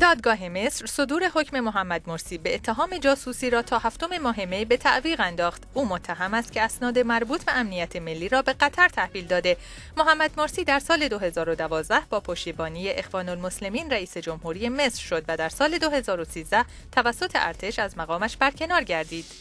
دادگاه مصر صدور حکم محمد مرسی به اتهام جاسوسی را تا هفتم ماه می به تعویق انداخت او متهم است که اسناد مربوط به امنیت ملی را به قطر تحویل داده محمد مرسی در سال 2012 با پشتیبانی اخوان المسلمین رئیس جمهوری مصر شد و در سال 2013 توسط ارتش از مقامش برکنار گردید